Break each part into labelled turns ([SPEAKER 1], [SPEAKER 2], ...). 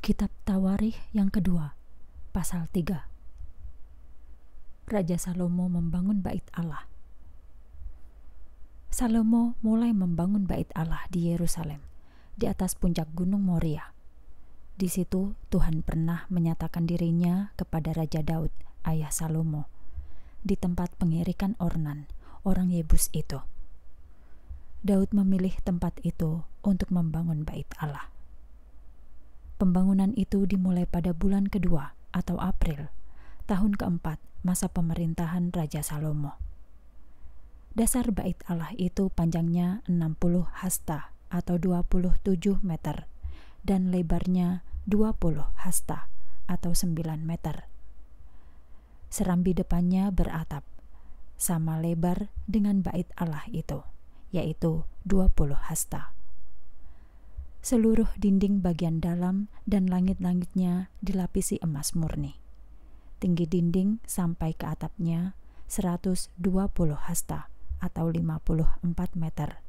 [SPEAKER 1] Kitab Tawarih yang kedua, pasal 3. Raja Salomo membangun bait Allah. Salomo mulai membangun bait Allah di Yerusalem, di atas puncak gunung Moria. Di situ Tuhan pernah menyatakan dirinya kepada Raja Daud, ayah Salomo, di tempat pengirikan Ornan, orang Yebus itu. Daud memilih tempat itu untuk membangun bait Allah. Pembangunan itu dimulai pada bulan kedua atau April, tahun keempat masa pemerintahan Raja Salomo. Dasar bait Allah itu panjangnya 60 hasta atau 27 meter dan lebarnya 20 hasta atau 9 meter. Serambi depannya beratap, sama lebar dengan bait Allah itu, yaitu 20 hasta seluruh dinding bagian dalam dan langit-langitnya dilapisi emas murni. Tinggi dinding sampai ke atapnya 120 hasta atau 54 meter.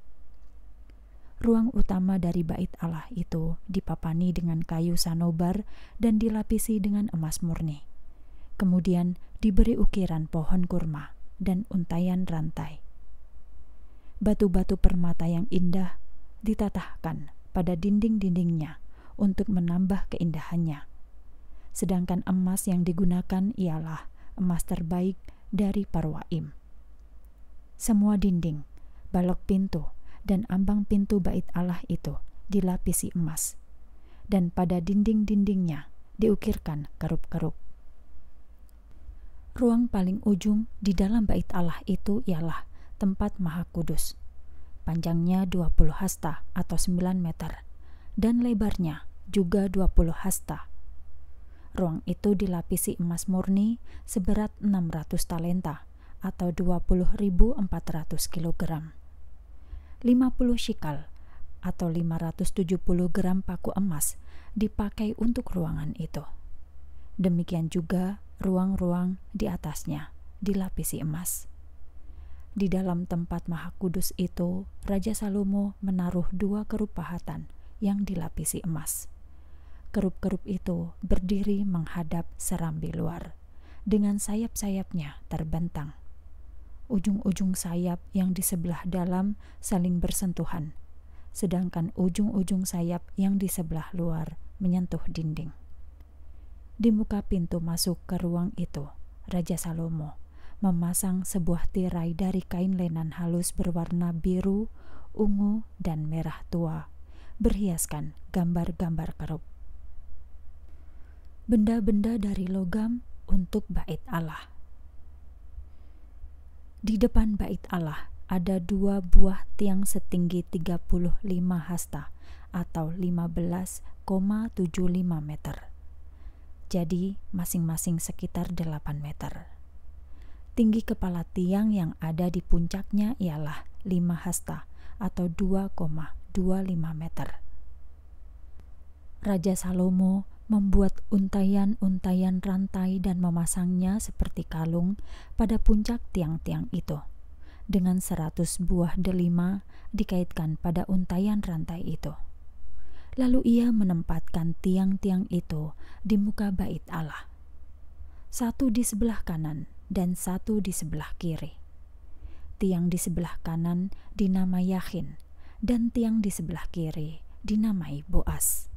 [SPEAKER 1] Ruang utama dari bait Allah itu dipapani dengan kayu sanobar dan dilapisi dengan emas murni. Kemudian diberi ukiran pohon kurma dan untayan rantai. Batu-batu permata yang indah ditatahkan pada dinding-dindingnya untuk menambah keindahannya. Sedangkan emas yang digunakan ialah emas terbaik dari Parwaim. Semua dinding, balok pintu, dan ambang pintu bait Allah itu dilapisi emas, dan pada dinding-dindingnya diukirkan kerup-kerup. Ruang paling ujung di dalam bait Allah itu ialah tempat maha kudus – panjangnya 20 hasta atau 9 meter, dan lebarnya juga 20 hasta. Ruang itu dilapisi emas murni seberat 600 talenta atau 20.400 kg. 50 shikal atau 570 gram paku emas dipakai untuk ruangan itu. Demikian juga ruang-ruang di atasnya dilapisi emas. Di dalam tempat maha kudus itu, Raja Salomo menaruh dua kerup pahatan yang dilapisi emas. Kerup-kerup itu berdiri menghadap serambi luar, dengan sayap-sayapnya terbentang. Ujung-ujung sayap yang di sebelah dalam saling bersentuhan, sedangkan ujung-ujung sayap yang di sebelah luar menyentuh dinding. Di muka pintu masuk ke ruang itu, Raja Salomo memasang sebuah tirai dari kain lenan halus berwarna biru, ungu, dan merah tua, berhiaskan gambar-gambar kerup. Benda-benda dari logam untuk bait Allah. Di depan bait Allah ada dua buah tiang setinggi 35 hasta atau 15,75 meter. Jadi masing-masing sekitar 8 meter. Tinggi kepala tiang yang ada di puncaknya ialah 5 hasta atau 2,25 meter. Raja Salomo membuat untayan-untayan rantai dan memasangnya seperti kalung pada puncak tiang-tiang itu. Dengan seratus buah delima dikaitkan pada untayan rantai itu. Lalu ia menempatkan tiang-tiang itu di muka bait Allah. Satu di sebelah kanan dan satu di sebelah kiri. Tiang di sebelah kanan dinamai Yahin, dan tiang di sebelah kiri dinamai Boas.